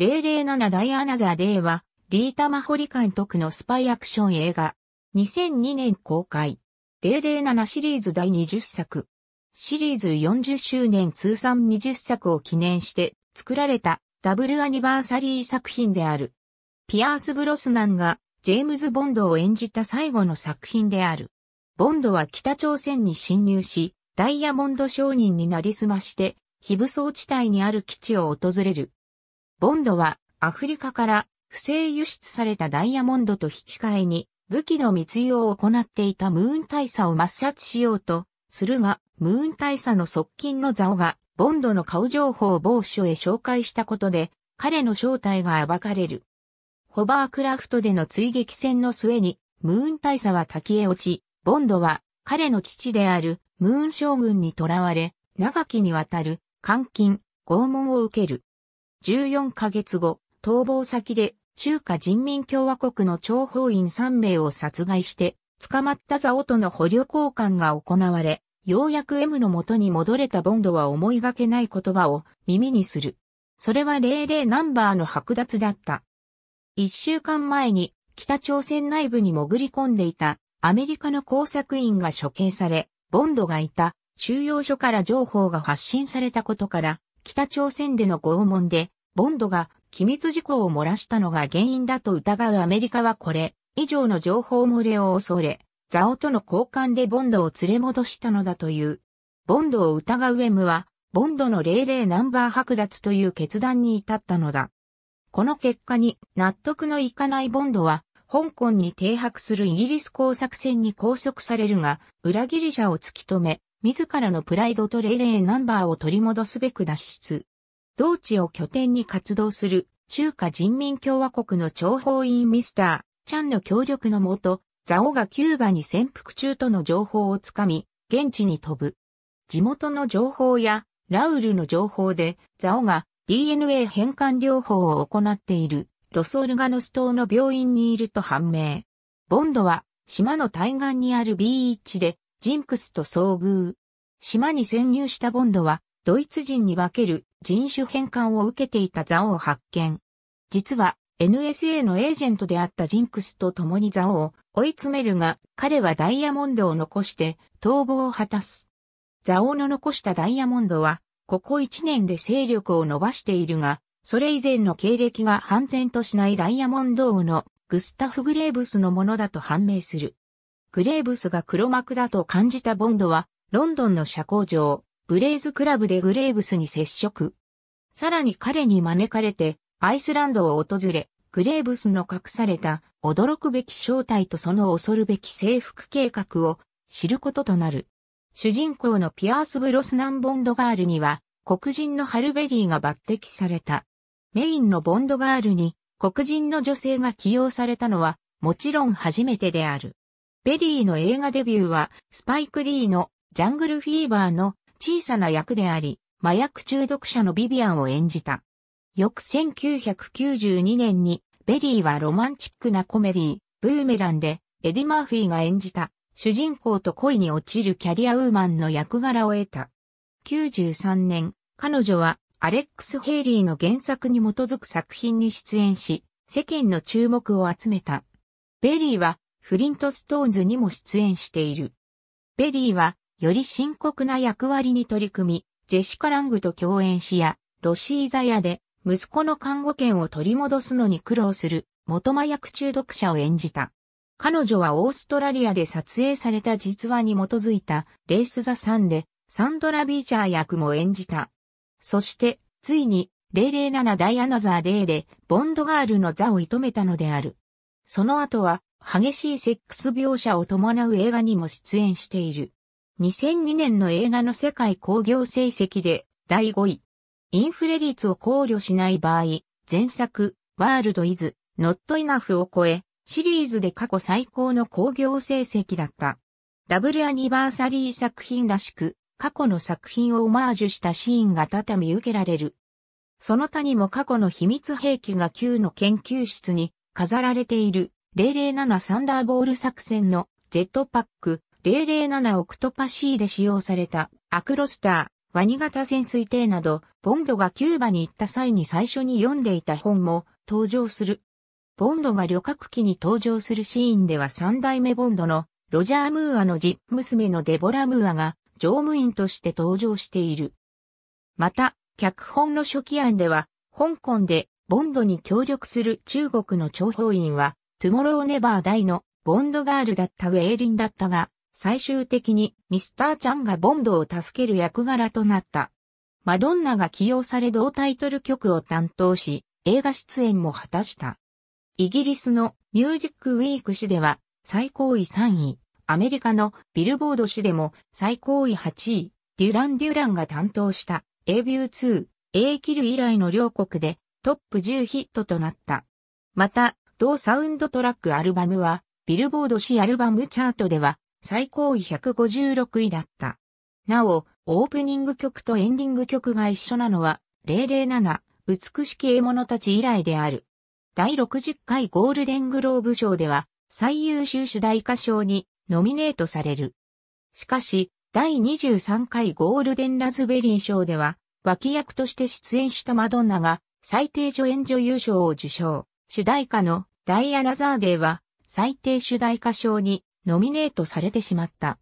007ダイアナザーデーは、リータ・マホリ監督のスパイアクション映画。2002年公開。007シリーズ第20作。シリーズ40周年通算20作を記念して作られたダブルアニバーサリー作品である。ピアース・ブロスナンがジェームズ・ボンドを演じた最後の作品である。ボンドは北朝鮮に侵入し、ダイヤモンド商人になりすまして、非武装地帯にある基地を訪れる。ボンドはアフリカから不正輸出されたダイヤモンドと引き換えに武器の密輸を行っていたムーン大佐を抹殺しようとするが、ムーン大佐の側近の座オがボンドの顔情報を某所へ紹介したことで彼の正体が暴かれる。ホバークラフトでの追撃戦の末にムーン大佐は滝へ落ち、ボンドは彼の父であるムーン将軍に囚われ、長きにわたる監禁、拷問を受ける。14ヶ月後、逃亡先で中華人民共和国の諜報員3名を殺害して、捕まったザオとの捕虜交換が行われ、ようやく M の元に戻れたボンドは思いがけない言葉を耳にする。それは00ナンバーの剥奪だった。一週間前に北朝鮮内部に潜り込んでいたアメリカの工作員が処刑され、ボンドがいた収容所から情報が発信されたことから、北朝鮮での拷問で、ボンドが機密事項を漏らしたのが原因だと疑うアメリカはこれ、以上の情報漏れを恐れ、ザオとの交換でボンドを連れ戻したのだという。ボンドを疑うエムは、ボンドの例例ナンバー剥奪という決断に至ったのだ。この結果に納得のいかないボンドは、香港に停泊するイギリス工作船に拘束されるが、裏切り者を突き止め、自らのプライドとレイレーナンバーを取り戻すべく脱出。同地を拠点に活動する中華人民共和国の諜報員ミスター、チャンの協力のもと、ザオがキューバに潜伏中との情報をつかみ、現地に飛ぶ。地元の情報やラウルの情報で、ザオが DNA 変換療法を行っているロソルガノス島の病院にいると判明。ボンドは島の対岸にあるビーチでジンクスと遭遇。島に潜入したボンドは、ドイツ人に分ける人種変換を受けていたザオを発見。実は、NSA のエージェントであったジンクスと共にザオを追い詰めるが、彼はダイヤモンドを残して逃亡を果たす。ザオの残したダイヤモンドは、ここ1年で勢力を伸ばしているが、それ以前の経歴が判然としないダイヤモンド王のグスタフ・グレーブスのものだと判明する。グレーブスが黒幕だと感じたボンドはロンドンの社交場、ブレイズクラブでグレーブスに接触。さらに彼に招かれて、アイスランドを訪れ、グレーブスの隠された驚くべき正体とその恐るべき征服計画を知ることとなる。主人公のピアース・ブロスナン・ボンドガールには、黒人のハルベリーが抜擢された。メインのボンドガールに黒人の女性が起用されたのはもちろん初めてである。ベリーの映画デビューはスパイク・リーのジャングルフィーバーの小さな役であり、麻薬中毒者のビビアンを演じた。翌1992年に、ベリーはロマンチックなコメディー、ブーメランで、エディ・マーフィーが演じた、主人公と恋に落ちるキャリアウーマンの役柄を得た。93年、彼女は、アレックス・ヘイリーの原作に基づく作品に出演し、世間の注目を集めた。ベリーは、フリント・ストーンズにも出演している。ベリーは、より深刻な役割に取り組み、ジェシカ・ラングと共演しや、ロシー・ザヤで、息子の看護権を取り戻すのに苦労する、元麻薬中毒者を演じた。彼女はオーストラリアで撮影された実話に基づいた、レース・ザ・サンで、サンドラ・ビーチャー役も演じた。そして、ついに、007ダイアナザーデーで、ボンドガールの座を射止めたのである。その後は、激しいセックス描写を伴う映画にも出演している。2002年の映画の世界興行成績で第5位。インフレ率を考慮しない場合、前作、ワールドイズ、ノットイナフを超え、シリーズで過去最高の興行成績だった。ダブルアニバーサリー作品らしく、過去の作品をオマージュしたシーンが畳み受けられる。その他にも過去の秘密兵器が旧の研究室に飾られている007サンダーボール作戦のジェットパック、007オクトパシーで使用されたアクロスター、ワニ型潜水艇など、ボンドがキューバに行った際に最初に読んでいた本も登場する。ボンドが旅客機に登場するシーンでは三代目ボンドのロジャー・ムーアの実娘のデボラ・ムーアが乗務員として登場している。また、脚本の初期案では、香港でボンドに協力する中国の諜報員は、トゥモロー・ネバー大のボンドガールだったウェイリンだったが、最終的にミスター・チャンがボンドを助ける役柄となった。マドンナが起用され同タイトル曲を担当し、映画出演も果たした。イギリスのミュージックウィーク誌では最高位3位、アメリカのビルボード誌でも最高位8位、デュラン・デュランが担当した A ビュー2、A キル以来の両国でトップ10ヒットとなった。また、同サウンドトラックアルバムはビルボード誌アルバムチャートでは最高位156位だった。なお、オープニング曲とエンディング曲が一緒なのは、007、美しき獲物たち以来である。第60回ゴールデングローブ賞では、最優秀主題歌賞にノミネートされる。しかし、第23回ゴールデンラズベリー賞では、脇役として出演したマドンナが最低助演女優賞を受賞。主題歌のダイアナザーデーは最低主題歌賞にノミネートされてしまった。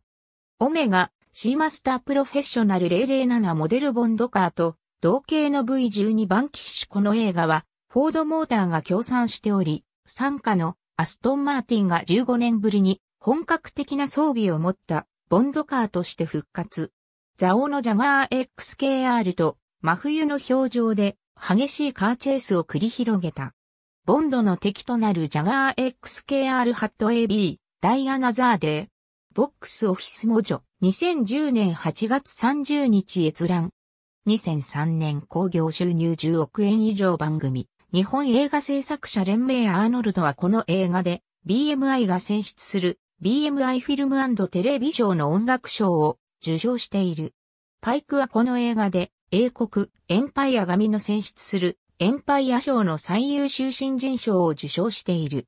オメガ、シーマスタープロフェッショナル007モデルボンドカーと、同型の V12 番シュこの映画は、フォードモーターが協賛しており、参加のアストンマーティンが15年ぶりに本格的な装備を持ったボンドカーとして復活。ザオのジャガー XKR と真冬の表情で激しいカーチェイスを繰り広げた。ボンドの敵となるジャガー XKR ハット AB ダイアナザーデー。ボックスオフィスモジョ。2010年8月30日閲覧。2003年興行収入10億円以上番組。日本映画制作者連盟アーノルドはこの映画で BMI が選出する BMI フィルムテレビ賞の音楽賞を受賞している。パイクはこの映画で英国エンパイア神の選出するエンパイア賞の最優秀新人賞を受賞している。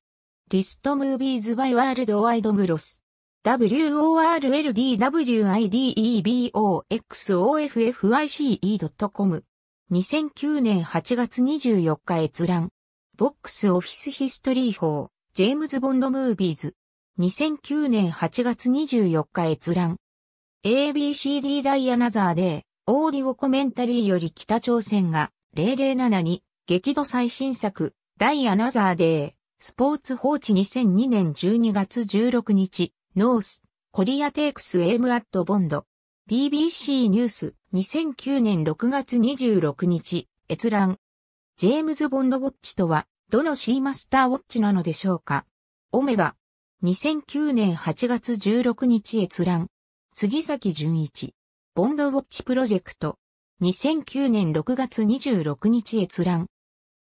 リストムービーズバイワールドワイドグロス。worldwideboxoffice.com 2009年8月24日閲覧。ボックスオフィスヒストリー法、ジェームズ・ボンド・ムービーズ。2009年8月24日閲覧。ABCD ダイアナザーで、オーディオコメンタリーより北朝鮮が007に激怒最新作、ダイアナザーデー。スポーツ報知2002年12月16日、ノース、コリアテイクスエイムアットボンド。BBC ニュース、2009年6月26日、閲覧。ジェームズ・ボンドウォッチとは、どのシーマスターウォッチなのでしょうかオメガ。2009年8月16日閲覧。杉崎淳一。ボンドウォッチプロジェクト。2009年6月26日閲覧。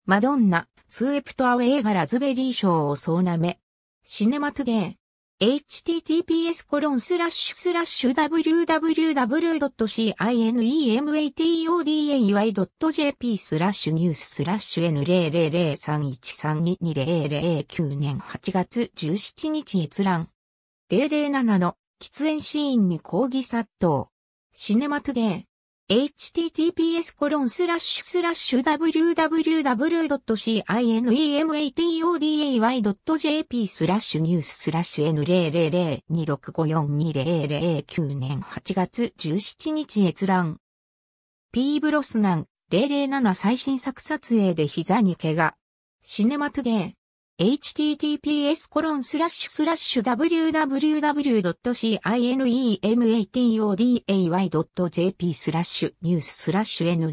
マドンナ、ツーエプトアウェイがラズベリー賞を総なめ。シネマトゥデー。https コロンスラッシュスラッシュ www.cinematoday.jp スラッシュニューススラッシュ N00031322009 年8月17日閲覧。007の喫煙シーンに抗議殺到。シネマトゥデー。https www.cinematoday.jp スラッシュニューススラッシュ N00026542009 年8月17日閲覧。P ブロスナン007最新作撮影で膝に怪我。シネマトゥデ h t t p s w w w c i n e m a t o d a y j p スラッシュニューススラッシュ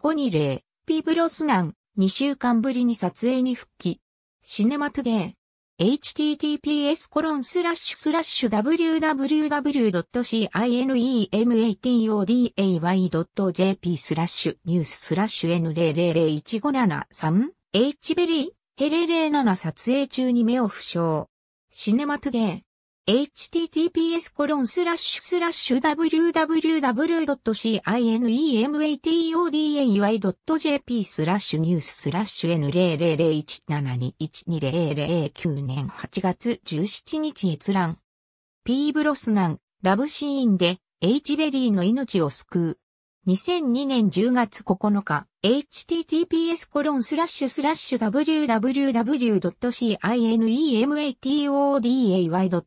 N0001520 ピブロスナン2週間ぶりに撮影に復帰シネマトゥデー https://www.cineematoda.jp y スラッシュニューススラッシュ N0001573H ベリーヘレレー7撮影中に目を負傷。シネマトゥー。https コロンスラッシュスラッシュ www.cinematoday.jp スラッシュニューススラッシュ N00017212009 年8月17日閲覧。P ブロスナン、ラブシーンで、H ベリーの命を救う。2002年10月9日、https コロンスラッシュスラッシュ w w w c i n e m a t o d a y j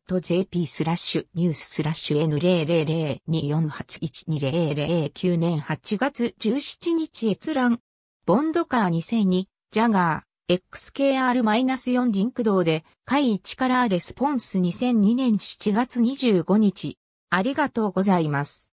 p スラッシュニューススラッシュ N00024812009 年8月17日閲覧。ボンドカー2002、ジャガー、XKR-4 リンク道で、会一からレスポンス2002年7月25日。ありがとうございます。